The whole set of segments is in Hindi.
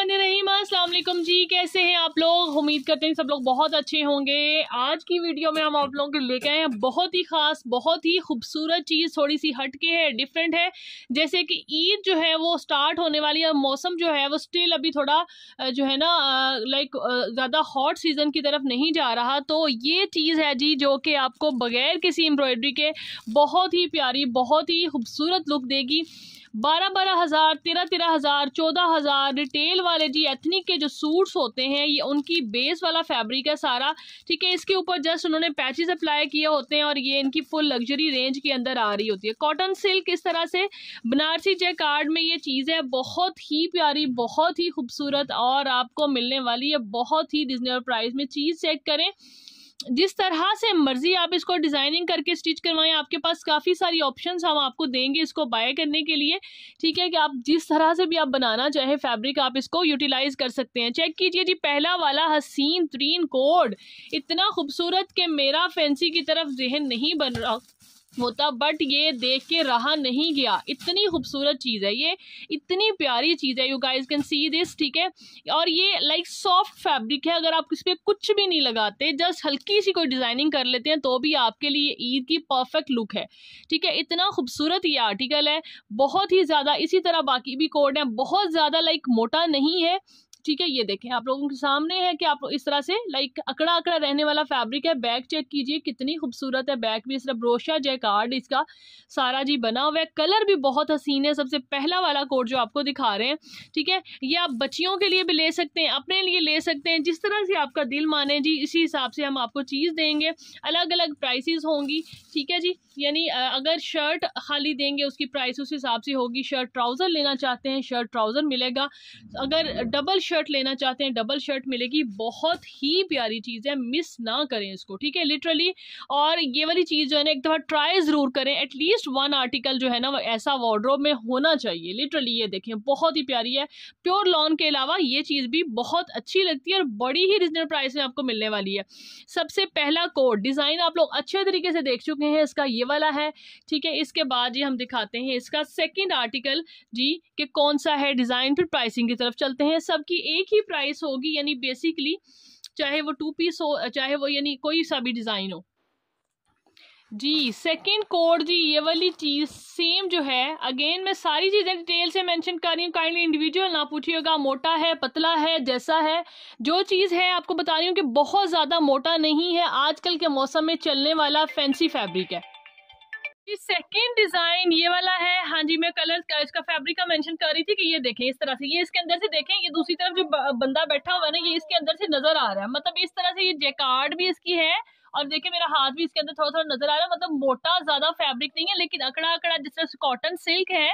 one and a असलम जी कैसे हैं आप लोग उम्मीद करते हैं सब लोग बहुत अच्छे होंगे आज की वीडियो में हम आप लोगों के लेके आए हैं बहुत ही ख़ास बहुत ही खूबसूरत चीज़ थोड़ी सी हटके है डिफरेंट है जैसे कि ईद जो है वो स्टार्ट होने वाली है मौसम जो है वो स्टिल अभी थोड़ा जो है ना लाइक ज़्यादा हॉट सीज़न की तरफ नहीं जा रहा तो ये चीज़ है जी जो कि आपको बग़ैर किसी एम्ब्रॉयडरी के बहुत ही प्यारी बहुत ही खूबसूरत लुक देगी बारह बारह हज़ार तेरह तेरह हज़ार चौदह हज़ार रिटेल वाले जी एथनिक कंपनी के जो सूट्स होते हैं ये उनकी बेस वाला फैब्रिक है सारा ठीक है इसके ऊपर जस्ट उन्होंने पैचेस अप्लाई किए होते हैं और ये इनकी फुल लग्जरी रेंज के अंदर आ रही होती है कॉटन सिल्क इस तरह से बनारसी कार्ड में ये चीज़ है बहुत ही प्यारी बहुत ही खूबसूरत और आपको मिलने वाली है बहुत ही रिजनेबल प्राइस में चीज़ चेक करें जिस तरह से मर्जी आप इसको डिज़ाइनिंग करके स्टिच करवाएं आपके पास काफ़ी सारी ऑप्शन हम आपको देंगे इसको बाय करने के लिए ठीक है कि आप जिस तरह से भी आप बनाना चाहे फैब्रिक आप इसको यूटिलाइज कर सकते हैं चेक कीजिए जी पहला वाला हसीन तरीन कोड इतना खूबसूरत कि मेरा फैंसी की तरफ जहन नहीं बन रहा होता बट ये देख के रहा नहीं गया इतनी खूबसूरत चीज़ है ये इतनी प्यारी चीज़ है you guys can see this ठीक है और ये लाइक सॉफ्ट फैब्रिक है अगर आप इस पर कुछ भी नहीं लगाते जस्ट हल्की सी कोई डिज़ाइनिंग कर लेते हैं तो भी आपके लिए ईद की परफेक्ट लुक है ठीक है इतना खूबसूरत ये आर्टिकल है बहुत ही ज़्यादा इसी तरह बाकी भी कोड है बहुत ज़्यादा लाइक मोटा नहीं है ठीक है ये देखें आप लोगों के सामने है कि आप इस तरह से लाइक अकड़ा अकड़ा रहने वाला फैब्रिक है बैग चेक कीजिए कितनी खूबसूरत है बैग भी इस तरह ब्रोशा कार्ड इसका सारा जी बना हुआ है कलर भी बहुत हसीन है सबसे पहला वाला कोट जो आपको दिखा रहे हैं ठीक है ये आप बच्चियों के लिए भी ले सकते हैं अपने लिए ले सकते हैं जिस तरह से आपका दिल माने जी इसी हिसाब से हम आपको चीज़ देंगे अलग अलग प्राइस होंगी ठीक है जी यानी अगर शर्ट खाली देंगे उसकी प्राइस उस हिसाब से होगी शर्ट ट्राउज़र लेना चाहते हैं शर्ट ट्राउज़र मिलेगा अगर डबल शर्ट लेना चाहते हैं डबल शर्ट मिलेगी बहुत ही प्यारी चीज़ है मिस ना करें इसको ठीक है लिटरली और ये वाली चीज़ जो है ना एक दफ़ा ट्राई ज़रूर करें एटलीस्ट वन आर्टिकल जो है ना ऐसा वार्ड्रोब में होना चाहिए लिटरली ये देखें बहुत ही प्यारी है प्योर लॉन के अलावा ये चीज़ भी बहुत अच्छी लगती है और बड़ी ही रिजनेबल प्राइस में आपको मिलने वाली है सबसे पहला कोड डिज़ाइन आप लोग अच्छे तरीके से देख चुके हैं इसका ये वाला है ठीक है इसके बाद ये हम दिखाते हैं इसका सेकेंड आर्टिकल जी कि कौन सा है डिज़ाइन फिर प्राइसिंग की तरफ चलते हैं सबकी एक ही प्राइस होगी यानी बेसिकली चाहे वो टू पीस हो चाहे वो यानी कोई सा भी डिज़ाइन हो जी सेकंड कोड जी ये वाली चीज़ सेम जो है अगेन मैं सारी चीज़ें डिटेल से मेंशन कर रही हूँ काइंडली इंडिविजुअल ना पूछिएगा मोटा है पतला है जैसा है जो चीज़ है आपको बता रही हूँ कि बहुत ज़्यादा मोटा नहीं है आजकल के मौसम में चलने वाला फैंसी फैब्रिक है ये सेकेंड डिजाइन ये वाला है हाँ जी मैं कलर का इसका फैब्रिक का मेंशन कर रही थी कि ये देखें इस तरह से ये इसके अंदर से देखें ये दूसरी तरफ जो बंदा बैठा हुआ है ना ये इसके अंदर से नजर आ रहा है मतलब इस तरह से ये जेकार्ड भी इसकी है और देखिए मेरा हाथ भी इसके अंदर थोड़ा थोड़ा नजर आ रहा है मतलब मोटा ज्यादा फैब्रिक नहीं है लेकिन अकड़ा अकड़ा जिस तरह से कॉटन सिल्क है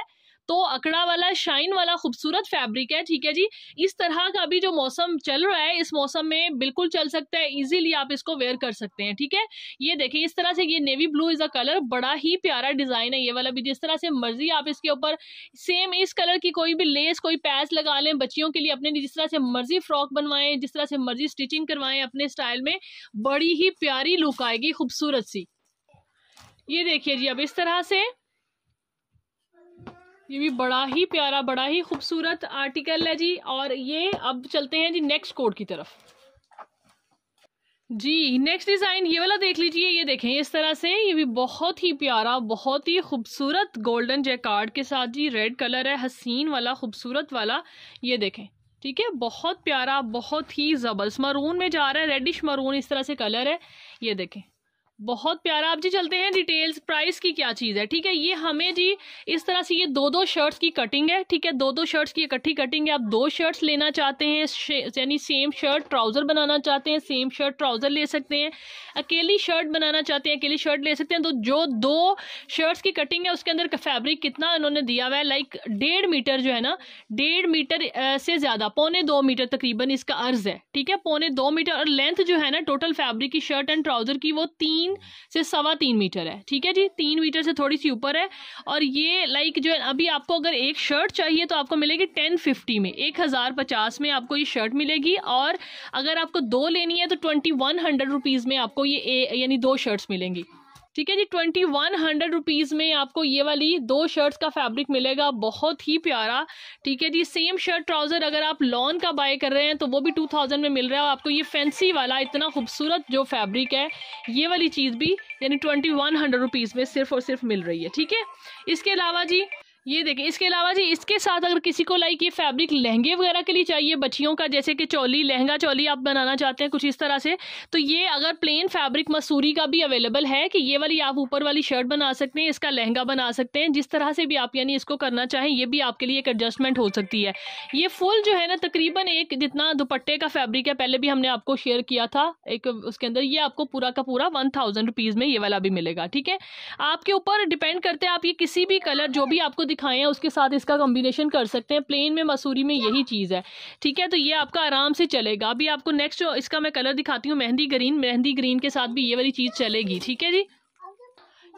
तो अकड़ा वाला शाइन वाला खूबसूरत फैब्रिक है ठीक है जी इस तरह का अभी जो मौसम चल रहा है इस मौसम में बिल्कुल चल सकता है इजीली आप इसको वेयर कर सकते हैं ठीक है ये देखिए इस तरह से ये navy blue is a colour बड़ा ही प्यारा डिजाइन है ये वाला भी जिस तरह से मर्जी आप इसके ऊपर सेम इस कलर की कोई भी लेस कोई पैस लगा लें बच्चियों के लिए अपने जिस तरह से मर्जी फ्रॉक बनवाएं जिस तरह से मर्जी स्टिचिंग करवाएं अपने स्टाइल में बड़ी ही प्यारी लुक आएगी खूबसूरत सी ये देखिए जी अब इस तरह से ये भी बड़ा ही प्यारा बड़ा ही खूबसूरत आर्टिकल है जी और ये अब चलते हैं जी नेक्स्ट कोड की तरफ जी नेक्स्ट डिज़ाइन ये वाला देख लीजिए ये देखें इस तरह से ये भी बहुत ही प्यारा बहुत ही खूबसूरत गोल्डन जैकार्ड के साथ जी रेड कलर है हसीन वाला खूबसूरत वाला ये देखें ठीक है बहुत प्यारा बहुत ही जबरदस्त मरून में जा रहा है रेडिश मरून इस तरह से कलर है ये देखें बहुत प्यारा आप जी चलते हैं डिटेल्स प्राइस की क्या चीज़ है ठीक है ये हमें जी इस तरह से ये दो दो शर्ट्स की कटिंग है ठीक है दो दो शर्ट्स की इकट्ठी कटिंग है आप दो शर्ट्स लेना चाहते हैं यानी सेम शर्ट ट्राउज़र बनाना चाहते हैं सेम शर्ट ट्राउज़र ले सकते हैं अकेली शर्ट बनाना चाहते हैं अकेली शर्ट ले सकते हैं तो जो दो शर्ट्स की कटिंग है उसके अंदर फैब्रिक कितना इन्होंने दिया हुआ है लाइक डेढ़ मीटर जो है ना डेढ़ मीटर से ज़्यादा पौने दो मीटर तकरीबन इसका अर्ज है ठीक है पौने दो मीटर और लेंथ जो है ना टोटल फैब्रिक की शर्ट एंड ट्राउज़र की वो तीन तीन से सवा तीन मीटर है ठीक है जी तीन मीटर से थोड़ी सी ऊपर है और ये लाइक जो है अभी आपको अगर एक शर्ट चाहिए तो आपको मिलेगी टेन फिफ्टी में एक हज़ार पचास में आपको ये शर्ट मिलेगी और अगर आपको दो लेनी है तो ट्वेंटी वन हंड्रेड रुपीज़ में आपको ये यानी दो शर्ट्स मिलेंगी ठीक है जी ट्वेंटी वन हंड्रेड रुपीज़ में आपको ये वाली दो शर्ट्स का फैब्रिक मिलेगा बहुत ही प्यारा ठीक है जी सेम शर्ट ट्राउज़र अगर आप लॉन का बाय कर रहे हैं तो वो भी टू थाउजेंड में मिल रहा है आपको ये फैंसी वाला इतना खूबसूरत जो फैब्रिक है ये वाली चीज़ भी यानी ट्वेंटी वन हंड्रेड रुपीज़ में सिर्फ और सिर्फ मिल रही है ठीक है इसके अलावा जी ये देखें इसके अलावा जी इसके साथ अगर किसी को लाइक ये फैब्रिक लहंगे वगैरह के लिए चाहिए बच्चियों का जैसे कि चोली लहंगा चोली आप बनाना चाहते हैं कुछ इस तरह से तो ये अगर प्लेन फैब्रिक मसूरी का भी अवेलेबल है कि ये वाली आप ऊपर वाली शर्ट बना सकते हैं इसका लहंगा बना सकते हैं जिस तरह से भी आप यानी इसको करना चाहें ये भी आपके लिए एक एडजस्टमेंट हो सकती है ये फुल जो है ना तकरीबन एक जितना दुपट्टे का फैब्रिक है पहले भी हमने आपको शेयर किया था एक उसके अंदर ये आपको पूरा का पूरा वन थाउजेंड रुपीज़ में ये वाला भी मिलेगा ठीक है आपके ऊपर डिपेंड करते हैं आप ये किसी भी कलर जो भी आपको हैं उसके साथ इसका कॉम्बिनेशन कर सकते हैं प्लेन में मसूरी में यही चीज़ है ठीक है तो ये आपका आराम से चलेगा अभी आपको नेक्स्ट इसका मैं कलर दिखाती हूँ मेहंदी ग्रीन मेहंदी ग्रीन के साथ भी ये वाली चीज़ चलेगी ठीक है जी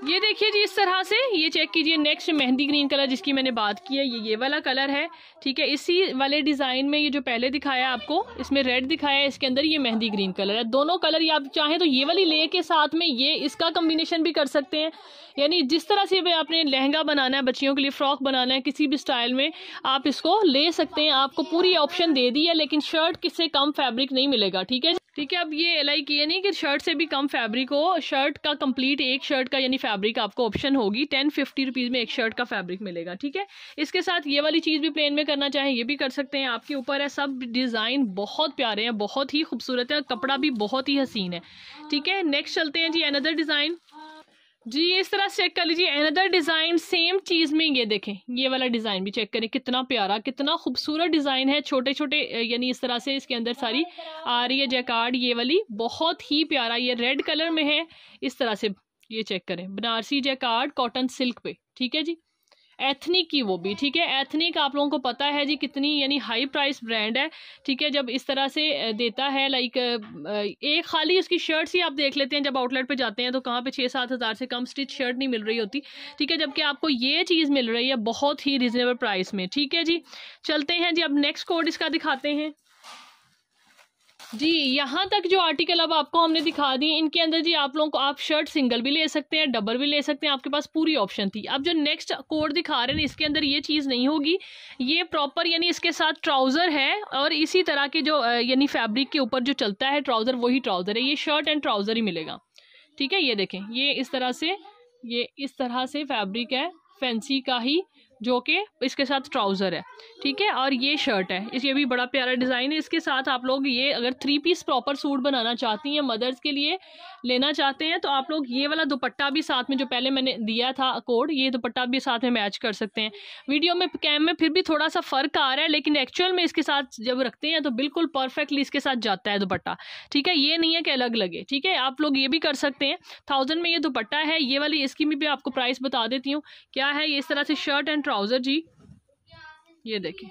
ये देखिए जी इस तरह से ये चेक कीजिए नेक्स्ट मेहंदी ग्रीन कलर जिसकी मैंने बात की है ये ये वाला कलर है ठीक है इसी वाले डिज़ाइन में ये जो पहले दिखाया आपको इसमें रेड दिखाया है इसके अंदर ये मेहंदी ग्रीन कलर है दोनों कलर ये आप चाहें तो ये वाली ले के साथ में ये इसका कम्बिनेशन भी कर सकते हैं यानी जिस तरह से भी आपने लहंगा बनाना है बच्चियों के लिए फ़्रॉक बनाना है किसी भी स्टाइल में आप इसको ले सकते हैं आपको पूरी ऑप्शन दे दी है लेकिन शर्ट किससे कम फैब्रिक नहीं मिलेगा ठीक है ठीक है अब ये एल आई की यानी कि शर्ट से भी कम फैब्रिक हो शर्ट का कंप्लीट एक शर्ट का यानी फैब्रिक आपको ऑप्शन होगी टेन फिफ्टी रुपीज़ में एक शर्ट का फैब्रिक मिलेगा ठीक है इसके साथ ये वाली चीज़ भी प्लेन में करना चाहें ये भी कर सकते हैं आपके ऊपर है सब डिज़ाइन बहुत प्यारे हैं बहुत ही खूबसूरत है और कपड़ा भी बहुत ही हसीन है ठीक है नेक्स्ट चलते हैं जी अनदर डिज़ाइन जी इस तरह चेक कर लीजिए अनदर डिज़ाइन सेम चीज़ में ये देखें ये वाला डिज़ाइन भी चेक करें कितना प्यारा कितना खूबसूरत डिज़ाइन है छोटे छोटे यानी इस तरह से इसके अंदर सारी आ रही है जैकार्ड ये वाली बहुत ही प्यारा ये रेड कलर में है इस तरह से ये चेक करें बनारसी जैकार्ड कॉटन सिल्क पे ठीक है जी एथनिक की वो भी ठीक है एथनिक आप लोगों को पता है जी कितनी यानी हाई प्राइस ब्रांड है ठीक है जब इस तरह से देता है लाइक एक खाली उसकी शर्ट्स ही आप देख लेते हैं जब आउटलेट पे जाते हैं तो कहाँ पे छः सात हज़ार से कम स्टिच शर्ट नहीं मिल रही होती ठीक है जबकि आपको ये चीज़ मिल रही है बहुत ही रिजनेबल प्राइस में ठीक है जी चलते हैं जी अब नेक्स्ट कोड इसका दिखाते हैं जी यहाँ तक जो आर्टिकल अब आपको हमने दिखा दिए इनके अंदर जी आप लोगों को आप शर्ट सिंगल भी ले सकते हैं डबल भी ले सकते हैं आपके पास पूरी ऑप्शन थी अब जो नेक्स्ट कोड दिखा रहे हैं इसके अंदर ये चीज़ नहीं होगी ये प्रॉपर यानी इसके साथ ट्राउज़र है और इसी तरह के जो यानी फैब्रिक के ऊपर जो चलता है ट्राउज़र वही ट्राउज़र है ये शर्ट एंड ट्राउज़र ही मिलेगा ठीक है ये देखें ये इस तरह से ये इस तरह से फैब्रिक है फैंसी का ही जो कि इसके साथ ट्राउज़र है ठीक है और ये शर्ट है इस ये भी बड़ा प्यारा डिज़ाइन है इसके साथ आप लोग ये अगर थ्री पीस प्रॉपर सूट बनाना चाहती हैं मदर्स के लिए लेना चाहते हैं तो आप लोग ये वाला दुपट्टा भी साथ में जो पहले मैंने दिया था कोड ये दुपट्टा भी साथ में मैच कर सकते हैं वीडियो में कैम में फिर भी थोड़ा सा फ़र्क आ रहा है लेकिन एक्चुअल में इसके साथ जब रखते हैं तो बिल्कुल परफेक्टली इसके साथ जाता है दुपट्टा ठीक है ये नहीं है कि अलग लगे ठीक है आप लोग ये भी कर सकते हैं थाउजेंड में ये दुपट्टा है ये वाली इसकी भी आपको प्राइस बता देती हूँ क्या है इस तरह से शर्ट एंड ट्राउज़र जी ये देखिए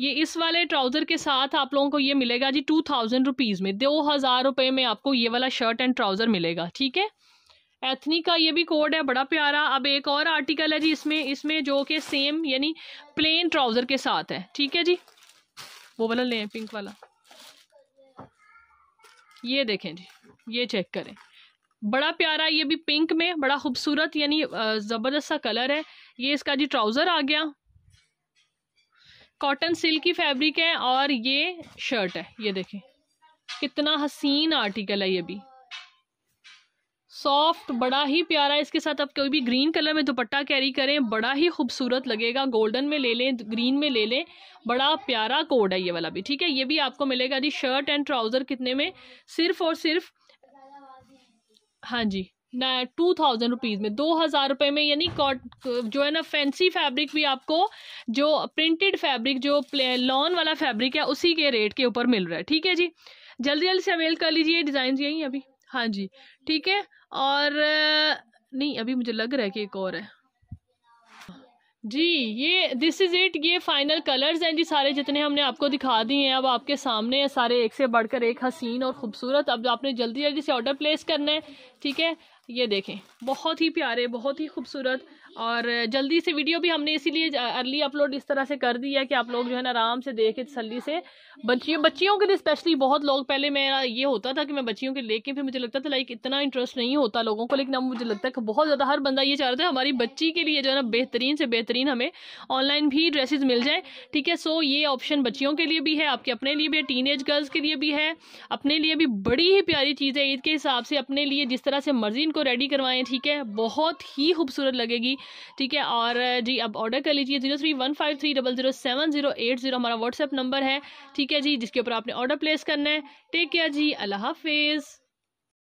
ये इस वाले ट्राउज़र के साथ आप लोगों को ये मिलेगा जी टू थाउजेंड रुपीज़ में दो हज़ार रुपये में आपको ये वाला शर्ट एंड ट्राउज़र मिलेगा ठीक है एथनी का ये भी कोड है बड़ा प्यारा अब एक और आर्टिकल है जी इसमें इसमें जो कि सेम यानी प्लेन ट्राउज़र के साथ है ठीक है जी वो वाला लें पिंक वाला ये देखें जी ये चेक करें बड़ा प्यारा ये भी पिंक में बड़ा खूबसूरत यानी ज़बरदस्त सा कलर है ये इसका जी ट्राउज़र आ गया कॉटन सिल्क की फैब्रिक है और ये शर्ट है ये देखें कितना हसीन आर्टिकल है ये भी सॉफ्ट बड़ा ही प्यारा इसके साथ आप कोई भी ग्रीन कलर में दुपट्टा कैरी करें बड़ा ही खूबसूरत लगेगा गोल्डन में ले लें ग्रीन में ले लें बड़ा प्यारा कोड है ये वाला भी ठीक है ये भी आपको मिलेगा जी शर्ट एंड ट्राउज़र कितने में सिर्फ और सिर्फ हाँ जी ना टू थाउजेंड रुपीज़ में दो हज़ार रुपये में यानी कॉट जो है ना फैंसी फैब्रिक भी आपको जो प्रिंटेड फैब्रिक जो लॉन वाला फैब्रिक है उसी के रेट के ऊपर मिल रहा है ठीक है जी जल्दी जल्दी से अवेल कर लीजिए डिज़ाइन यही अभी हाँ जी ठीक है और नहीं अभी मुझे लग रहा है कि एक और है जी ये दिस इज़ इट ये फाइनल कलर्स हैं जी सारे जितने हमने आपको दिखा दिए हैं अब आपके सामने हैं सारे एक से बढ़कर एक हसीन और ख़ूबसूरत अब आपने जल्दी जल्दी से ऑर्डर प्लेस करना है ठीक है ये देखें बहुत ही प्यारे बहुत ही खूबसूरत और जल्दी से वीडियो भी हमने इसीलिए अर्ली अपलोड इस तरह से कर दी है कि आप लोग जो है ना आराम से देखे तसली से बच्चियों बच्चियों के लिए स्पेशली बहुत लोग पहले मेरा ये होता था कि मैं बच्चियों के लेके फिर मुझे लगता था लाइक इतना इंटरेस्ट नहीं होता लोगों को लेकिन अब मुझे लगता है कि बहुत ज़्यादा हर बंदा ये चाह रहा था हमारी बच्ची के लिए जो है ना बेहतरीन से बेहतरीन हमें ऑनलाइन भी ड्रेसिस मिल जाए ठीक है सो ये ऑप्शन बच्चियों के लिए भी है आपके अपने लिए भी है टीन गर्ल्स के लिए भी है अपने लिए भी बड़ी ही प्यारी चीज़ है ईद के हिसाब से अपने लिए जिस तरह से मर्जी इनको रेडी करवाएं ठीक है बहुत ही खूबसूरत लगेगी ठीक है और जी अब ऑर्डर कर लीजिए zero three one five three double zero seven zero eight zero हमारा व्हाट्सएप नंबर है ठीक है जी जिसके ऊपर आपने ऑर्डर प्लेस करना है टेक केयर जी अल्लाह हाफिज़